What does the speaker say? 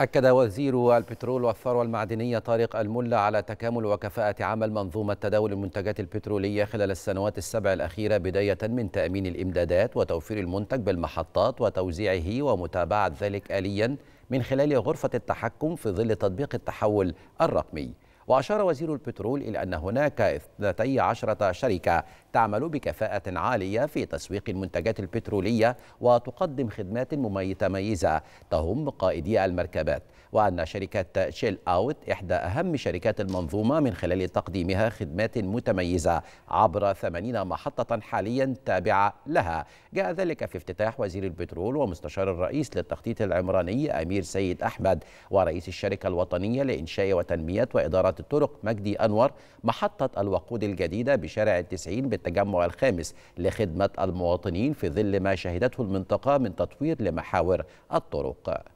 أكد وزير البترول والثروة المعدنية طارق الملا على تكامل وكفاءة عمل منظومة تداول المنتجات البترولية خلال السنوات السبع الأخيرة بداية من تأمين الإمدادات وتوفير المنتج بالمحطات وتوزيعه ومتابعة ذلك آليا من خلال غرفة التحكم في ظل تطبيق التحول الرقمي وأشار وزير البترول إلى أن هناك 12 شركة تعمل بكفاءة عالية في تسويق المنتجات البترولية وتقدم خدمات متميزة تهم قائدي المركبات وأن شركة شيل أوت إحدى أهم شركات المنظومة من خلال تقديمها خدمات متميزة عبر 80 محطة حاليا تابعة لها جاء ذلك في افتتاح وزير البترول ومستشار الرئيس للتخطيط العمراني أمير سيد أحمد ورئيس الشركة الوطنية لإنشاء وتنمية وإدارة وزارة الطرق مجدي أنور محطة الوقود الجديدة بشارع التسعين بالتجمع الخامس لخدمة المواطنين في ظل ما شهدته المنطقة من تطوير لمحاور الطرق